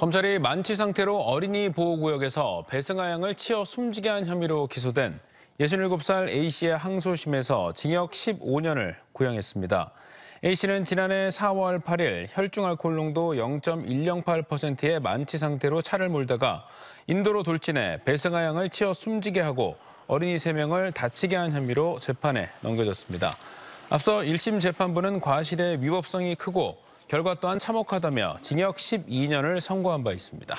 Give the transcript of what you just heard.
검찰이 만취 상태로 어린이 보호구역에서 배승하 양을 치어 숨지게 한 혐의로 기소된 67살 A씨의 항소심에서 징역 15년을 구형했습니다. A씨는 지난해 4월 8일 혈중알코올 농도 0.108%의 만취 상태로 차를 몰다가 인도로 돌진해 배승하 양을 치어 숨지게 하고 어린이 3명을 다치게 한 혐의로 재판에 넘겨졌습니다. 앞서 1심 재판부는 과실의 위법성이 크고 결과 또한 참혹하다며 징역 12년을 선고한 바 있습니다.